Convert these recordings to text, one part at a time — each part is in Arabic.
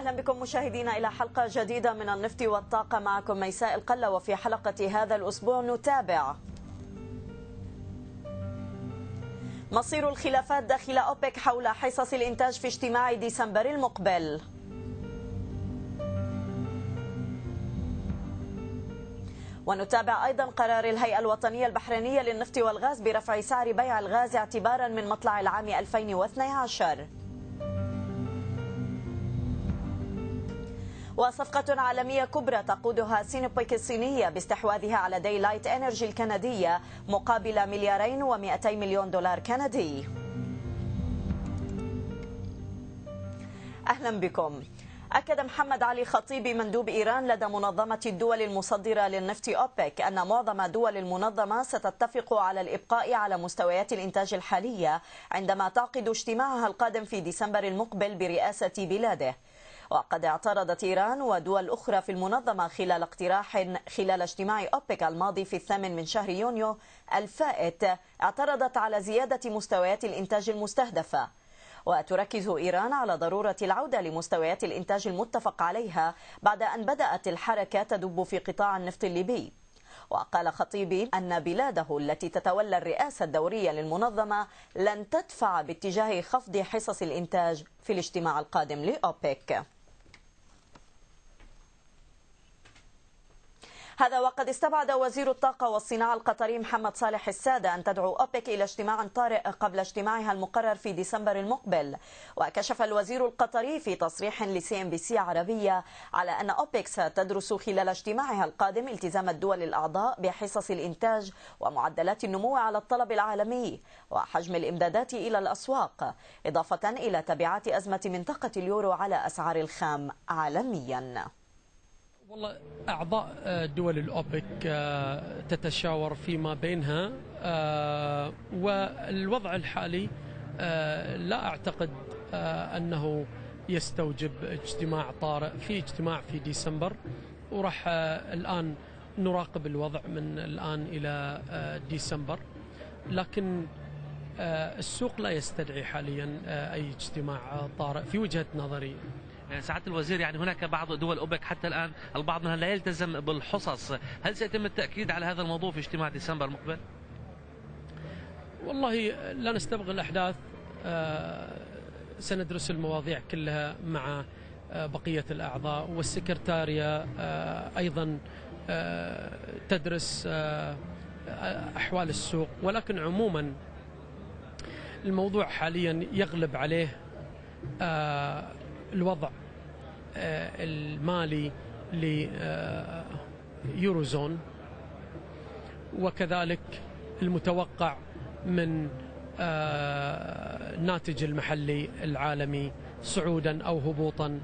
أهلا بكم مشاهدينا إلى حلقة جديدة من النفط والطاقة معكم ميساء القلة وفي حلقة هذا الأسبوع نتابع مصير الخلافات داخل أوبك حول حصص الإنتاج في اجتماع ديسمبر المقبل ونتابع أيضا قرار الهيئة الوطنية البحرينية للنفط والغاز برفع سعر بيع الغاز اعتبارا من مطلع العام 2012 وصفقة عالمية كبرى تقودها سينوبيك الصينية باستحواذها على لايت انرجي الكندية مقابل مليارين و200 مليون دولار كندي أهلا بكم أكد محمد علي خطيب مندوب إيران لدى منظمة الدول المصدرة للنفط أوبك أن معظم دول المنظمة ستتفق على الإبقاء على مستويات الإنتاج الحالية عندما تعقد اجتماعها القادم في ديسمبر المقبل برئاسة بلاده وقد اعترضت إيران ودول أخرى في المنظمة خلال اقتراح خلال اجتماع أوبك الماضي في الثامن من شهر يونيو الفائت اعترضت على زيادة مستويات الإنتاج المستهدفة وتركز إيران على ضرورة العودة لمستويات الإنتاج المتفق عليها بعد أن بدأت الحركة تدب في قطاع النفط الليبي وقال خطيبي أن بلاده التي تتولى الرئاسة الدورية للمنظمة لن تدفع باتجاه خفض حصص الإنتاج في الاجتماع القادم لأوبك هذا وقد استبعد وزير الطاقة والصناعة القطري محمد صالح السادة أن تدعو أوبك إلى اجتماع طارئ قبل اجتماعها المقرر في ديسمبر المقبل وكشف الوزير القطري في تصريح لسي ام بي سي عربية على أن أوبك ستدرس خلال اجتماعها القادم التزام الدول الأعضاء بحصص الإنتاج ومعدلات النمو على الطلب العالمي وحجم الإمدادات إلى الأسواق إضافة إلى تبعات أزمة منطقة اليورو على أسعار الخام عالميا والله أعضاء آه، دول الأوبك آه، تتشاور فيما بينها آه، والوضع الحالي لا أعتقد أنه يستوجب اجتماع طارئ في اجتماع في ديسمبر وراح الآن نراقب الوضع من الآن إلى ديسمبر لكن السوق لا يستدعي حاليا أي اجتماع طارئ في وجهة نظري سعاده الوزير يعني هناك بعض دول اوبك حتى الان البعض منها لا يلتزم بالحصص هل سيتم التاكيد على هذا الموضوع في اجتماع ديسمبر المقبل والله لا نستبغل الاحداث آه، سندرس المواضيع كلها مع آه، بقيه الاعضاء والسكرتاريه آه، ايضا تدرس احوال السوق ولكن عموما الموضوع حاليا يغلب عليه الوضع آه، المالي ليوروزون وكذلك المتوقع من الناتج آه، المحلي العالمي صعودا أو هبوطا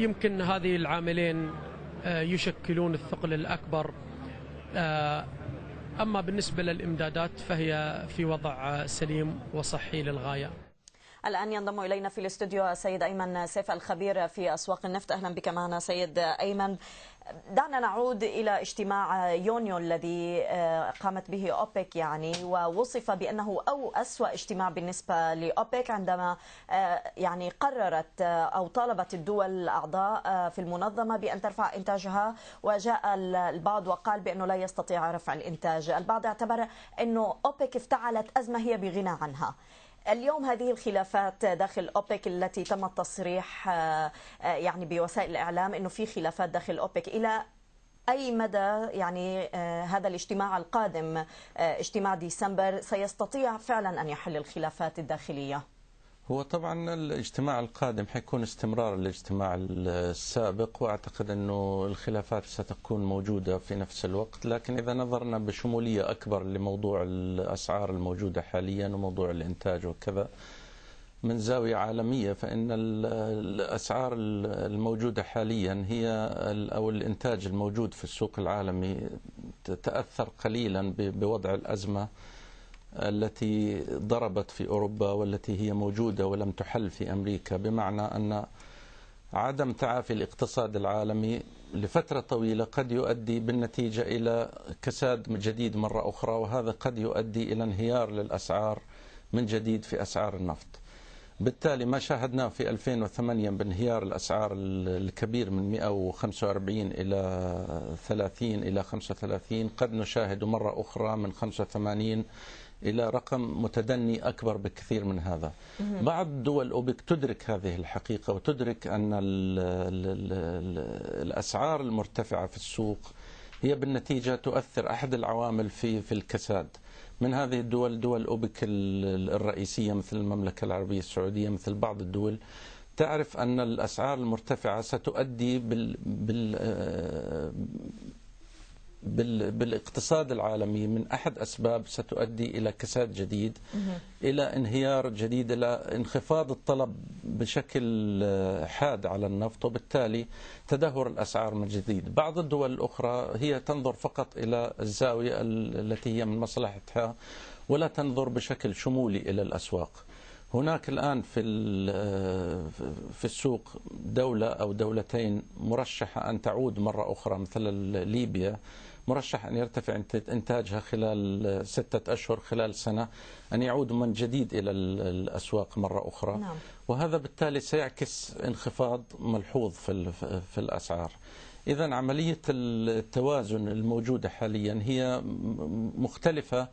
يمكن هذه العاملين آه، يشكلون الثقل الأكبر أما بالنسبة للإمدادات فهي في وضع سليم وصحي للغاية الآن ينضم إلينا في الاستوديو السيد أيمن سيف الخبير في أسواق النفط أهلا بك معنا سيد أيمن دعنا نعود إلى اجتماع يونيو الذي آه، قامت به أوبك يعني ووصف بأنه أو أسوأ اجتماع بالنسبة لأوبك عندما آه، يعني قررت آه، أو طالبت الدول الأعضاء في المنظمة بأن ترفع إنتاجها وجاء البعض وقال بأنه لا يستطيع رفع الإنتاج البعض اعتبر أنه أوبك افتعلت أزمة هي بغنى عنها اليوم هذه الخلافات داخل اوبك التي تم التصريح آه، آه، يعني بوسائل الاعلام انه في خلافات داخل اوبك الى أي مدى يعني آه، هذا الاجتماع القادم اجتماع ديسمبر سيستطيع فعلا أن يحل الخلافات الداخلية؟ هو طبعا الاجتماع القادم حيكون استمرار الاجتماع السابق واعتقد انه الخلافات ستكون موجوده في نفس الوقت لكن اذا نظرنا بشموليه اكبر لموضوع الاسعار الموجوده حاليا وموضوع الانتاج وكذا من زاويه عالميه فان الاسعار الموجوده حاليا هي او الانتاج الموجود في السوق العالمي تاثر قليلا بوضع الازمه التي ضربت في اوروبا والتي هي موجوده ولم تحل في امريكا بمعنى ان عدم تعافي الاقتصاد العالمي لفتره طويله قد يؤدي بالنتيجه الى كساد جديد مره اخرى وهذا قد يؤدي الى انهيار للاسعار من جديد في اسعار النفط. بالتالي ما شاهدناه في 2008 بانهيار الاسعار الكبير من 145 الى 30 الى 35 قد نشاهد مره اخرى من 85 إلى رقم متدني أكبر بكثير من هذا بعض دول أوبك تدرك هذه الحقيقة وتدرك أن الأسعار المرتفعة في السوق هي بالنتيجة تؤثر أحد العوامل في في الكساد من هذه الدول دول أوبك الرئيسية مثل المملكة العربية السعودية مثل بعض الدول تعرف أن الأسعار المرتفعة ستؤدي بال... بال... آه، بالاقتصاد العالمي من احد اسباب ستؤدي الى كساد جديد الى انهيار جديد الى انخفاض الطلب بشكل آه، حاد على النفط وبالتالي تدهور الاسعار من جديد بعض الدول الاخرى هي تنظر فقط الى الزاويه التي هي من مصلحتها ولا تنظر بشكل شمولي الى الاسواق هناك الآن في آه، في السوق دولة أو دولتين مرشحة أن تعود مرة أخرى مثل ليبيا مرشح أن يرتفع إنتاجها خلال ستة أشهر خلال سنة أن يعود من جديد إلى الأسواق مرة أخرى نعم. وهذا بالتالي سيعكس انخفاض ملحوظ في, في الأسعار إذا عملية التوازن الموجودة حاليا هي مختلفة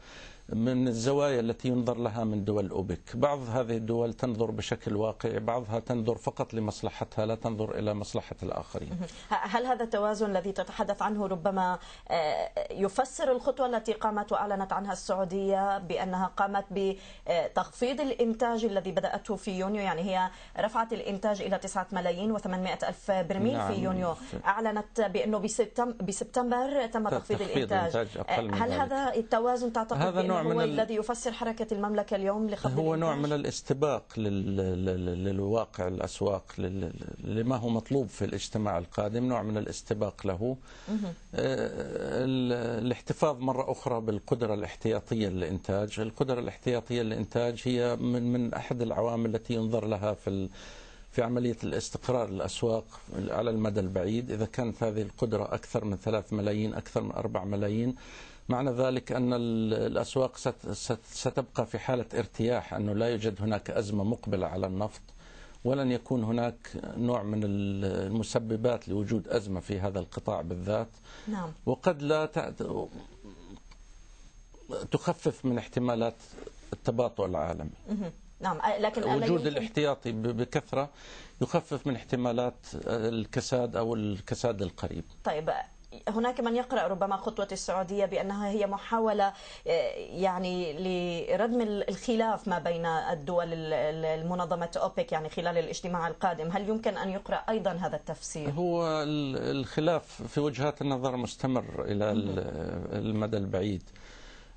من الزوايا التي ينظر لها من دول أوبك بعض هذه الدول تنظر بشكل واقعي بعضها تنظر فقط لمصلحتها لا تنظر إلى مصلحة الآخرين هل هذا التوازن الذي تتحدث عنه ربما آه، يفسر الخطوة التي قامت وأعلنت عنها السعودية بأنها قامت بتخفيض الإنتاج الذي بدأته في يونيو يعني هي رفعت الإنتاج إلى 9 ملايين و800 ألف برميل نعم. في يونيو أعلنت بأنه بسبتمبر تم تخفيض, تخفيض الإنتاج آه، هل هذا التوازن تعتقد هذا من هو الذي يفسر حركة المملكة اليوم لخفض هو نوع من الاستباق للواقع الأسواق لما هو مطلوب في الاجتماع القادم نوع من الاستباق له آه، الاحتفاظ مرة أخرى بالقدرة الاحتياطية للإنتاج القدرة الاحتياطية للإنتاج هي من, من أحد العوامل التي ينظر لها في في عملية الاستقرار الأسواق على المدى البعيد إذا كانت هذه القدرة أكثر من 3 ملايين أكثر من 4 ملايين معنى ذلك أن الأسواق ستبقى في حالة ارتياح أنه لا يوجد هناك أزمة مقبلة على النفط ولن يكون هناك نوع من المسببات لوجود أزمة في هذا القطاع بالذات نعم. وقد لا تخفف من احتمالات التباطؤ العالمي نعم لكن وجود الاحتياطي بكثرة يخفف من احتمالات الكساد أو الكساد القريب طيب هناك من يقرأ ربما خطوة السعودية بأنها هي محاولة آه، يعني لردم الخلاف ما بين الدول المنظمة أوبك يعني خلال الاجتماع القادم هل يمكن أن يقرأ أيضا هذا التفسير؟ هو الخلاف في وجهات النظر مستمر إلى المدى البعيد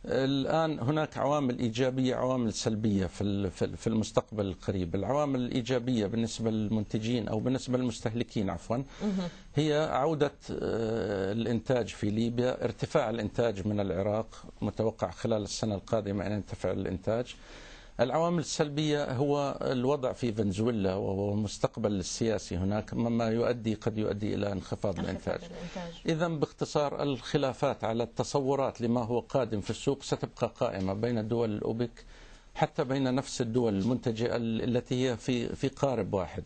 الآن هناك عوامل إيجابية عوامل سلبية في في المستقبل القريب العوامل الإيجابية بالنسبة للمنتجين أو بالنسبة للمستهلكين عفوا هي عودة آه، الإنتاج في ليبيا ارتفاع الإنتاج من العراق متوقع خلال السنة القادمة أن ينتفع الإنتاج العوامل السلبية هو الوضع في فنزويلا ومستقبل السياسي هناك مما يؤدي قد يؤدي إلى انخفاض الإنتاج, إذا باختصار الخلافات على التصورات لما هو قادم في السوق ستبقى قائمة بين دول الأوبك حتى بين نفس الدول المنتجه التي هي في في قارب واحد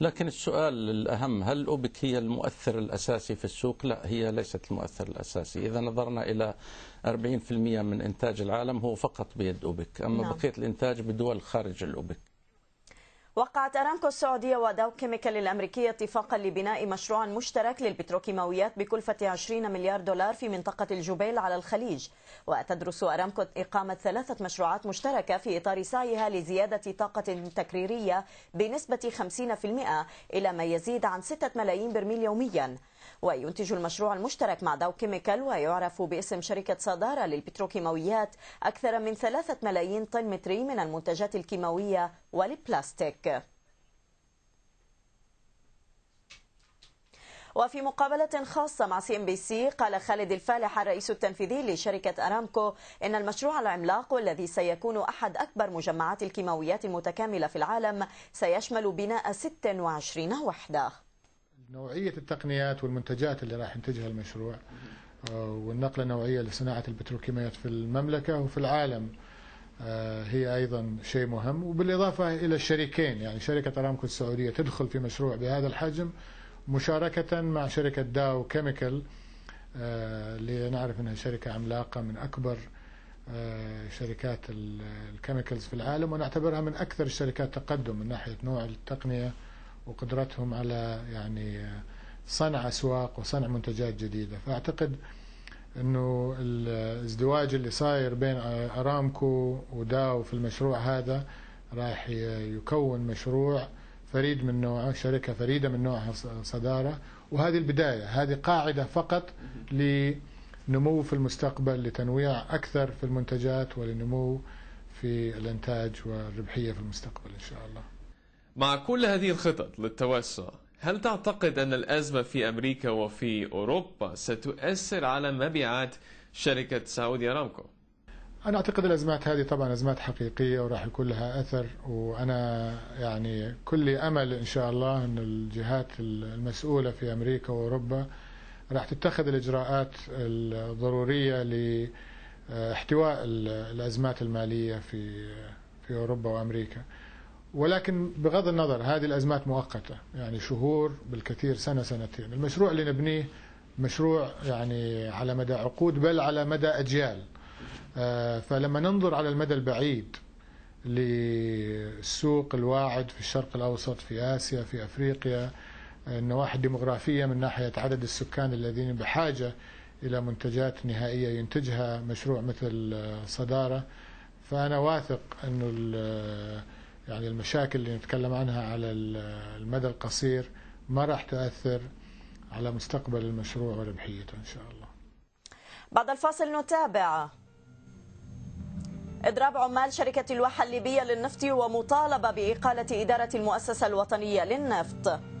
لكن السؤال الاهم هل اوبك هي المؤثر الاساسي في السوق لا هي ليست المؤثر الاساسي اذا نظرنا الى 40% من انتاج العالم هو فقط بيد اوبك اما نعم. بقيه الانتاج بدول خارج الاوبك وقعت أرامكو السعودية وداو كيميكال الأمريكية اتفاقا لبناء مشروع مشترك للبتروكيماويات بكلفة 20 مليار دولار في منطقة الجبيل على الخليج وتدرس أرامكو إقامة ثلاثة مشروعات مشتركة في إطار سعيها لزيادة طاقة تكريرية بنسبة 50% إلى ما يزيد عن 6 ملايين برميل يومياً وينتج المشروع المشترك مع داو كيميكال ويعرف باسم شركة صدارة للبتروكيماويات أكثر من ثلاثة ملايين طن متري من المنتجات الكيماوية والبلاستيك وفي مقابلة خاصة مع سي ام بي سي قال خالد الفالح الرئيس التنفيذي لشركة أرامكو إن المشروع العملاق والذي سيكون أحد أكبر مجمعات الكيماويات المتكاملة في العالم سيشمل بناء 26 وحدة نوعية التقنيات والمنتجات اللي راح ينتجها المشروع آه، والنقلة النوعية لصناعة البتروكيماويات في المملكة وفي العالم آه، هي أيضا شيء مهم وبالإضافة إلى الشريكين يعني شركة أرامكو السعودية تدخل في مشروع بهذا الحجم مشاركة مع شركة داو كيميكال آه، اللي نعرف أنها شركة عملاقة من أكبر شركات الكيميكالز في العالم ونعتبرها من أكثر الشركات تقدم من ناحية نوع التقنية وقدرتهم على يعني صنع أسواق وصنع منتجات جديدة فأعتقد أنه الازدواج اللي صاير بين أرامكو وداو في المشروع هذا راح يكون مشروع فريد من نوعه شركة فريدة من نوعها صدارة وهذه البداية هذه قاعدة فقط لنمو في المستقبل لتنويع أكثر في المنتجات ولنمو في الانتاج والربحيه في المستقبل ان شاء الله مع كل هذه الخطط للتوسع هل تعتقد أن الأزمة في أمريكا وفي أوروبا ستؤثر على مبيعات شركة سعودي أرامكو؟ أنا أعتقد الأزمات هذه طبعا أزمات حقيقية وراح يكون لها أثر وأنا يعني كل أمل إن شاء الله أن الجهات المسؤولة في أمريكا وأوروبا راح تتخذ الإجراءات الضرورية لاحتواء الأزمات المالية في في أوروبا وأمريكا. ولكن بغض النظر هذه الأزمات مؤقتة يعني شهور بالكثير سنة سنتين المشروع اللي نبنيه مشروع يعني على مدى عقود بل على مدى أجيال آه، فلما ننظر على المدى البعيد للسوق الواعد في الشرق الأوسط في آسيا في أفريقيا النواحي الديمغرافية من ناحية عدد السكان الذين بحاجة إلى منتجات نهائية ينتجها مشروع مثل صدارة فأنا واثق أنه يعني المشاكل اللي نتكلم عنها على المدى القصير ما راح تؤثر على مستقبل المشروع وربحيته إن شاء الله بعد الفاصل نتابع إضراب عمال شركة الواحة الليبية للنفط ومطالبة بإقالة إدارة المؤسسة الوطنية للنفط